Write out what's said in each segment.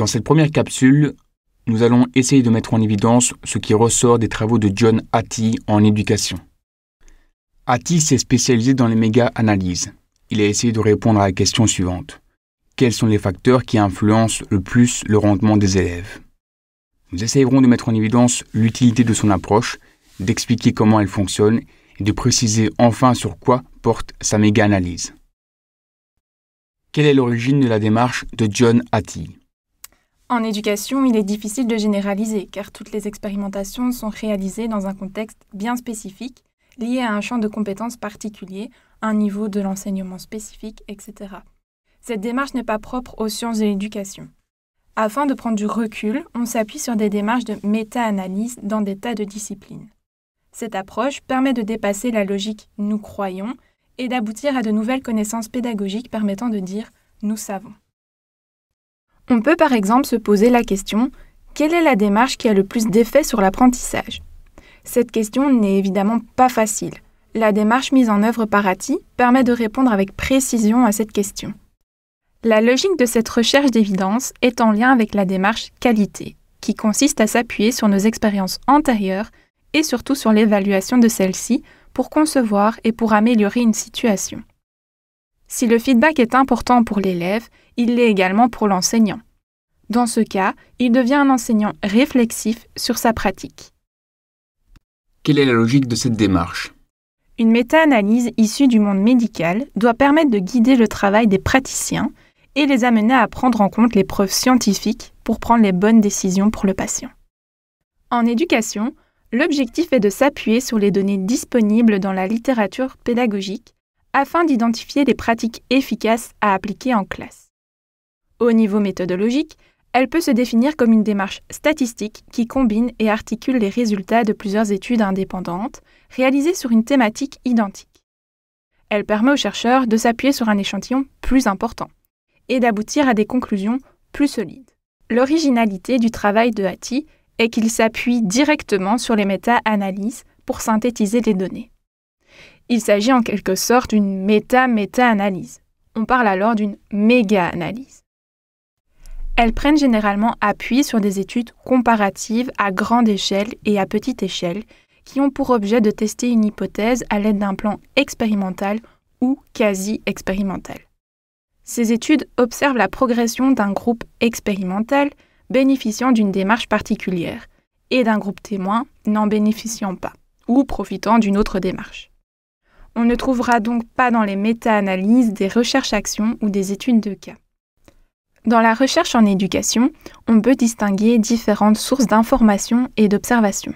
Dans cette première capsule, nous allons essayer de mettre en évidence ce qui ressort des travaux de John Hattie en éducation. Hattie s'est spécialisé dans les méga-analyses. Il a essayé de répondre à la question suivante. Quels sont les facteurs qui influencent le plus le rendement des élèves Nous essayerons de mettre en évidence l'utilité de son approche, d'expliquer comment elle fonctionne et de préciser enfin sur quoi porte sa méga-analyse. Quelle est l'origine de la démarche de John Hattie en éducation, il est difficile de généraliser car toutes les expérimentations sont réalisées dans un contexte bien spécifique, lié à un champ de compétences particulier, un niveau de l'enseignement spécifique, etc. Cette démarche n'est pas propre aux sciences de l'éducation. Afin de prendre du recul, on s'appuie sur des démarches de méta-analyse dans des tas de disciplines. Cette approche permet de dépasser la logique nous croyons et d'aboutir à de nouvelles connaissances pédagogiques permettant de dire nous savons. On peut par exemple se poser la question quelle est la démarche qui a le plus d'effet sur l'apprentissage Cette question n'est évidemment pas facile. La démarche mise en œuvre par ATI permet de répondre avec précision à cette question. La logique de cette recherche d'évidence est en lien avec la démarche qualité, qui consiste à s'appuyer sur nos expériences antérieures et surtout sur l'évaluation de celles-ci pour concevoir et pour améliorer une situation. Si le feedback est important pour l'élève, il l'est également pour l'enseignant. Dans ce cas, il devient un enseignant réflexif sur sa pratique. Quelle est la logique de cette démarche Une méta-analyse issue du monde médical doit permettre de guider le travail des praticiens et les amener à prendre en compte les preuves scientifiques pour prendre les bonnes décisions pour le patient. En éducation, l'objectif est de s'appuyer sur les données disponibles dans la littérature pédagogique afin d'identifier des pratiques efficaces à appliquer en classe. Au niveau méthodologique, elle peut se définir comme une démarche statistique qui combine et articule les résultats de plusieurs études indépendantes réalisées sur une thématique identique. Elle permet aux chercheurs de s'appuyer sur un échantillon plus important et d'aboutir à des conclusions plus solides. L'originalité du travail de Hattie est qu'il s'appuie directement sur les méta-analyses pour synthétiser les données. Il s'agit en quelque sorte d'une méta-méta-analyse. On parle alors d'une méga-analyse. Elles prennent généralement appui sur des études comparatives à grande échelle et à petite échelle qui ont pour objet de tester une hypothèse à l'aide d'un plan expérimental ou quasi expérimental. Ces études observent la progression d'un groupe expérimental bénéficiant d'une démarche particulière et d'un groupe témoin n'en bénéficiant pas ou profitant d'une autre démarche. On ne trouvera donc pas dans les méta-analyses des recherches-actions ou des études de cas. Dans la recherche en éducation, on peut distinguer différentes sources d'informations et d'observations.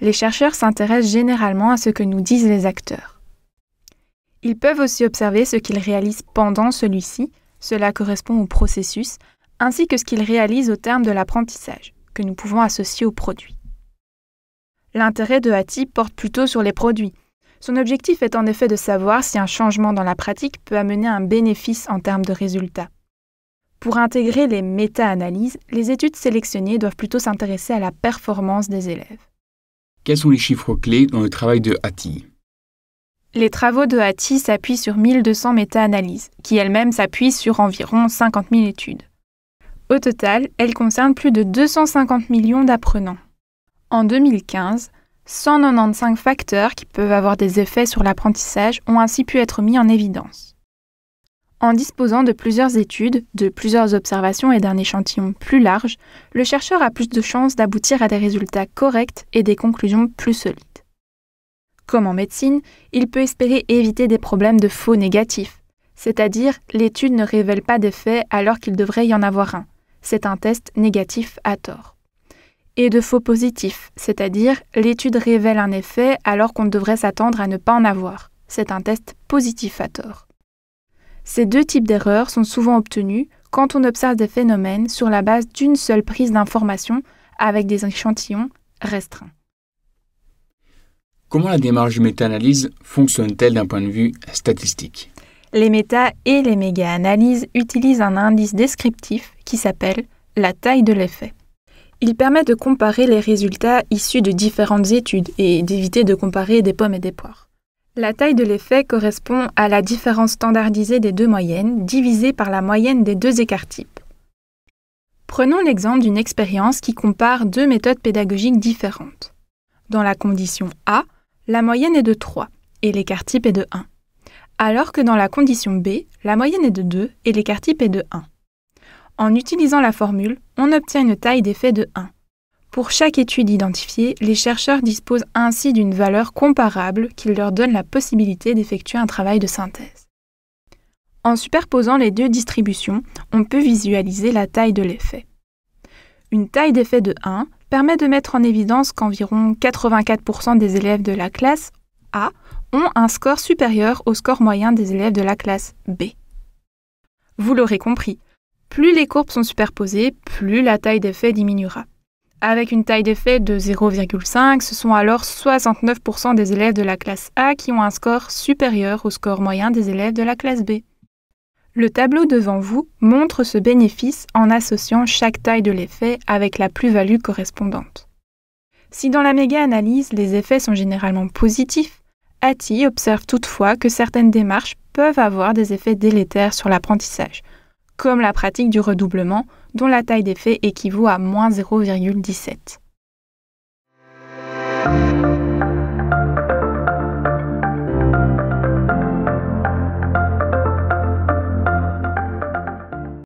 Les chercheurs s'intéressent généralement à ce que nous disent les acteurs. Ils peuvent aussi observer ce qu'ils réalisent pendant celui-ci, cela correspond au processus, ainsi que ce qu'ils réalisent au terme de l'apprentissage, que nous pouvons associer aux produits. L'intérêt de Hati porte plutôt sur les produits, son objectif est en effet de savoir si un changement dans la pratique peut amener un bénéfice en termes de résultats. Pour intégrer les méta-analyses, les études sélectionnées doivent plutôt s'intéresser à la performance des élèves. Quels sont les chiffres clés dans le travail de Hattie Les travaux de Hattie s'appuient sur 1200 méta-analyses, qui elles-mêmes s'appuient sur environ 50 000 études. Au total, elles concernent plus de 250 millions d'apprenants. En 2015, 195 facteurs qui peuvent avoir des effets sur l'apprentissage ont ainsi pu être mis en évidence. En disposant de plusieurs études, de plusieurs observations et d'un échantillon plus large, le chercheur a plus de chances d'aboutir à des résultats corrects et des conclusions plus solides. Comme en médecine, il peut espérer éviter des problèmes de faux négatifs, c'est-à-dire l'étude ne révèle pas d'effet alors qu'il devrait y en avoir un. C'est un test négatif à tort et de faux positifs, c'est-à-dire l'étude révèle un effet alors qu'on devrait s'attendre à ne pas en avoir. C'est un test positif à tort. Ces deux types d'erreurs sont souvent obtenus quand on observe des phénomènes sur la base d'une seule prise d'information avec des échantillons restreints. Comment la démarche de méta-analyse fonctionne-t-elle d'un point de vue statistique Les méta et les méga-analyses utilisent un indice descriptif qui s'appelle la taille de l'effet. Il permet de comparer les résultats issus de différentes études et d'éviter de comparer des pommes et des poires. La taille de l'effet correspond à la différence standardisée des deux moyennes divisée par la moyenne des deux écarts types. Prenons l'exemple d'une expérience qui compare deux méthodes pédagogiques différentes. Dans la condition A, la moyenne est de 3 et l'écart type est de 1, alors que dans la condition B, la moyenne est de 2 et l'écart type est de 1. En utilisant la formule, on obtient une taille d'effet de 1. Pour chaque étude identifiée, les chercheurs disposent ainsi d'une valeur comparable qui leur donne la possibilité d'effectuer un travail de synthèse. En superposant les deux distributions, on peut visualiser la taille de l'effet. Une taille d'effet de 1 permet de mettre en évidence qu'environ 84% des élèves de la classe A ont un score supérieur au score moyen des élèves de la classe B. Vous l'aurez compris, plus les courbes sont superposées, plus la taille d'effet diminuera. Avec une taille d'effet de 0,5, ce sont alors 69% des élèves de la classe A qui ont un score supérieur au score moyen des élèves de la classe B. Le tableau devant vous montre ce bénéfice en associant chaque taille de l'effet avec la plus-value correspondante. Si dans la méga-analyse les effets sont généralement positifs, Hattie observe toutefois que certaines démarches peuvent avoir des effets délétères sur l'apprentissage, comme la pratique du redoublement, dont la taille d'effet équivaut à moins 0,17.